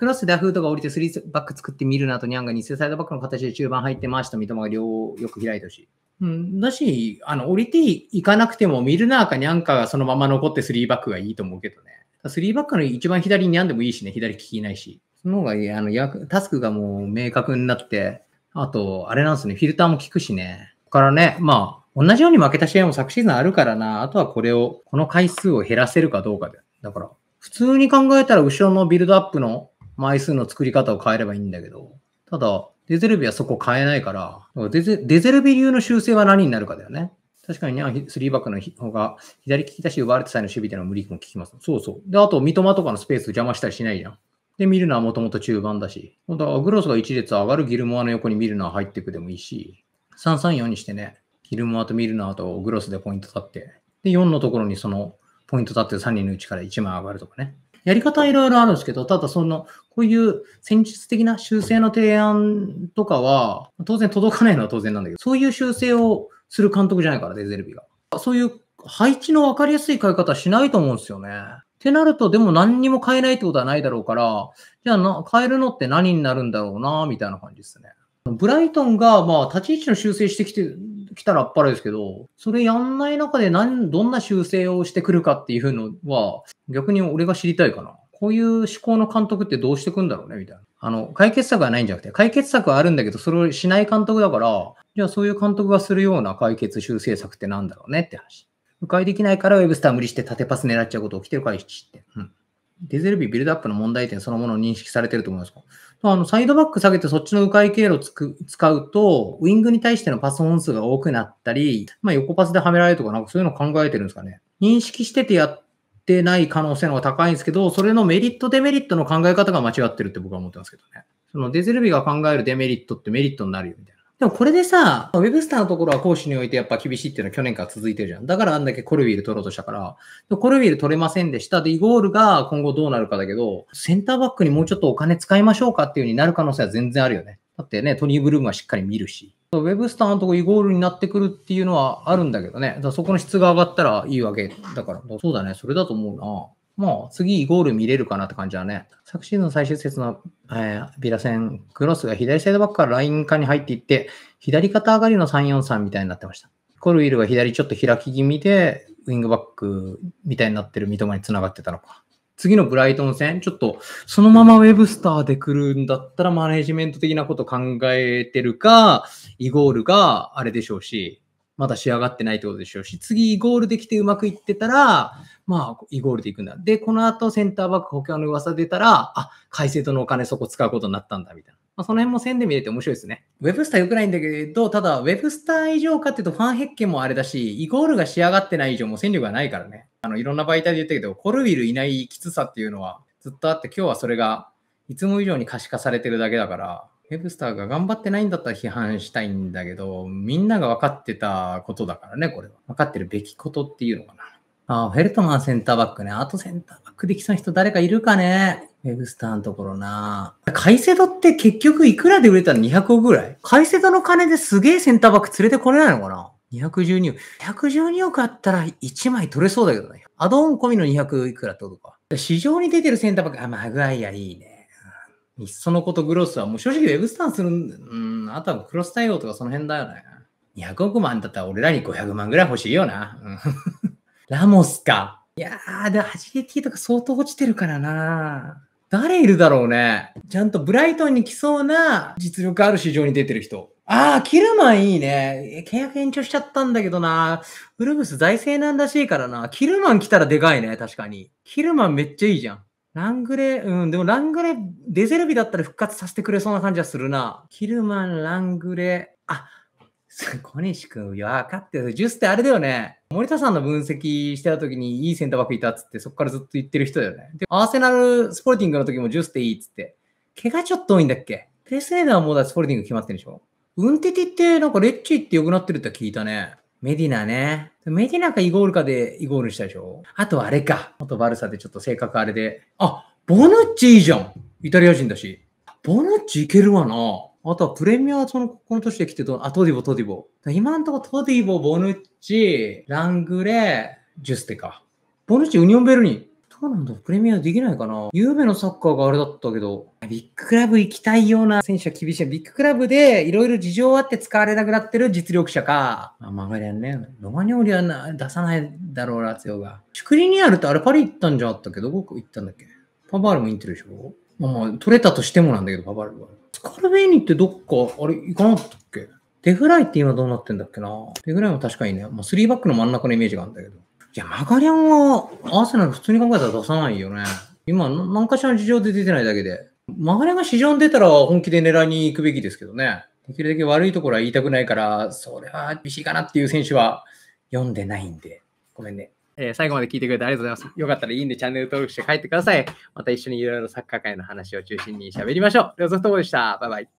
クロスでダフートが降りて3バック作ってみるなとニャンが2セサイドバックの形で中盤入ってました。三笘が両よく開いてほしい。うん、だし、あの、降りていかなくても、ミルナーかニャンかがそのまま残って3バックがいいと思うけどね。3バックの一番左にニャンでもいいしね、左利きないし。その方がいい、あの、タスクがもう明確になって、あと、あれなんですね、フィルターも効くしね。こからね、まあ、同じように負けた試合も昨シーズンあるからな、あとはこれを、この回数を減らせるかどうかで。だから、普通に考えたら後ろのビルドアップの枚数の作り方を変えればいいんだけど、ただ、デゼルビはそこ変えないから、デゼデゼルビ流の修正は何になるかだよね。確かにね、3バックの方が左利きだし、奪われた際の守備いうの無理も効きます。そうそう。で、あと、三笘とかのスペース邪魔したりしないじゃん。で、見るのはもともと中盤だし、本当はグロスが1列上がるギルモアの横に見るのは入っていくでもいいし、334にしてね、ギルモアとミルナーとグロスでポイント立って、で、4のところにそのポイント立ってる3人のうちから1枚上がるとかね。やり方はいろいろあるんですけど、ただその、こういう戦術的な修正の提案とかは、当然届かないのは当然なんだけど、そういう修正をする監督じゃないからデゼルビが。そういう配置の分かりやすい変え方しないと思うんですよね。ってなると、でも何にも変えないってことはないだろうから、じゃあな変えるのって何になるんだろうな、みたいな感じですね。ブライトンが、まあ、立ち位置の修正してきて来たらあっぱれですけど、それやんない中で何、どんな修正をしてくるかっていうのは、逆に俺が知りたいかな。こういう思考の監督ってどうしてくんだろうねみたいな。あの、解決策はないんじゃなくて、解決策はあるんだけど、それをしない監督だから、じゃあそういう監督がするような解決修正策ってなんだろうねって話。迂回できないからウェブスター無理して縦パス狙っちゃうこと起きてるから、知って。うん。デゼルビービルドアップの問題点そのものを認識されてると思いますかあのサイドバック下げてそっちの迂回経路つく使うと、ウィングに対してのパス本数が多くなったり、まあ、横パスではめられるとか、なんかそういうの考えてるんですかね。認識しててやってない可能性の方が高いんですけど、それのメリット、デメリットの考え方が間違ってるって僕は思ってますけどね。そのデゼルビが考えるデメリットってメリットになるよみたいな。でもこれでさ、ウェブスターのところは講師においてやっぱ厳しいっていうのは去年から続いてるじゃん。だからあんだけコルウィル取ろうとしたから、でコルウィル取れませんでした。で、イゴールが今後どうなるかだけど、センターバックにもうちょっとお金使いましょうかっていう風になる可能性は全然あるよね。だってね、トニー・ブルームはしっかり見るし。ウェブスターのとこイゴールになってくるっていうのはあるんだけどね。だそこの質が上がったらいいわけだから。そうだね。それだと思うな。もう次ゴール見れるかなって感じだね。昨シーズン最終節の、えー、ビラ戦、クロスが左サイドバックからライン下に入っていって、左肩上がりの343みたいになってました。コルウィルが左ちょっと開き気味で、ウィングバックみたいになってる三笘につながってたのか。次のブライトン戦、ちょっとそのままウェブスターで来るんだったらマネジメント的なこと考えてるか、イゴールがあれでしょうし、まだ仕上がってないってことでしょうし、次イゴールできてうまくいってたら、まあ、イゴールでいくんだ。で、この後センターバック補強の噂出たら、あ、改正とのお金そこ使うことになったんだ、みたいな。まあ、その辺も線で見れて面白いですね。ウェブスター良くないんだけど、ただ、ウェブスター以上かっていうとファンヘッケンもあれだし、イゴールが仕上がってない以上も戦力がないからね。あの、いろんな媒体で言ったけど、コルウィルいないきつさっていうのはずっとあって、今日はそれがいつも以上に可視化されてるだけだから、ヘブスターが頑張ってないんだったら批判したいんだけど、みんなが分かってたことだからね、これは。分かってるべきことっていうのかな。ああ、フェルトマンセンターバックね。あとセンターバックできた人誰かいるかね。ウェブスターのところな。カイセドって結局いくらで売れたの ?200 億ぐらいカイセドの金ですげえセンターバック連れてこれないのかな ?212 億。112億あったら1枚取れそうだけどね。アドオン込みの200いくらってことか。市場に出てるセンターバック、あ、マグワイアいいね。いっそのことグロスは、もう正直ウェブスタンするん、うん、あとはクロス対応とかその辺だよね。200億万だったら俺らに500万ぐらい欲しいよな。うん、ラモスか。いやー、で、アジリティとか相当落ちてるからな。誰いるだろうね。ちゃんとブライトンに来そうな実力ある市場に出てる人。ああ、キルマンいいね。契約延長しちゃったんだけどな。ウルブス財政難らしいからな。キルマン来たらでかいね、確かに。キルマンめっちゃいいじゃん。ラングレー、うん、でもラングレー、デゼルビだったら復活させてくれそうな感じはするな。キルマン、ラングレー、あ、小西君、分かってる。ジュースってあれだよね。森田さんの分析してた時にいいセンターバックいたっつって、そこからずっと言ってる人だよね。で、アーセナル、スポルティングの時もジュースっていいっつって。怪我ちょっと多いんだっけペースレーダーはもうだスポルティング決まってるでしょウンテティってなんかレッチーって良くなってるって聞いたね。メディナね。メディナかイゴールかでイゴールしたでしょあとあれか。あとバルサでちょっと性格あれで。あ、ボヌッチいいじゃん。イタリア人だし。ボヌッチいけるわな。あとはプレミアはその、この年で来てと、あ、トディボ、トディボ。今のところトディボ、ボヌッチ、ラングレー、ジュステか。ボヌッチ、ウニオンベルニン。うなんだ。プレミアできないかな。有名のサッカーがあれだったけど、ビッグクラブ行きたいような選手は厳しい。ビッグクラブでいろいろ事情あって使われなくなってる実力者か。まあ、曲がりゃね。ロマニオリはな出さないだろう、ラツヨが。シュクリニアルってあれパリ行ったんじゃあったけど、どこ行ったんだっけパバールもインテルでしょまあ、取れたとしてもなんだけど、パバールは。スカルベーニってどっか、あれ行かなかったっけデフライって今どうなってんだっけなデフライも確かにね、もう3バックの真ん中のイメージがあるんだけど。や、マガリャンはアーセナル普通に考えたら出さないよね。今、何かしらの事情で出てないだけで。マガリャンが市場に出たら本気で狙いに行くべきですけどね。できるだけ悪いところは言いたくないから、それは厳しいかなっていう選手は読んでないんで、ごめんね。えー、最後まで聞いてくれてありがとうございます。よかったらいいんでチャンネル登録して帰ってください。また一緒にいろいろサッカー界の話を中心に喋りましょう。両ソフトボーでした。バイバイ。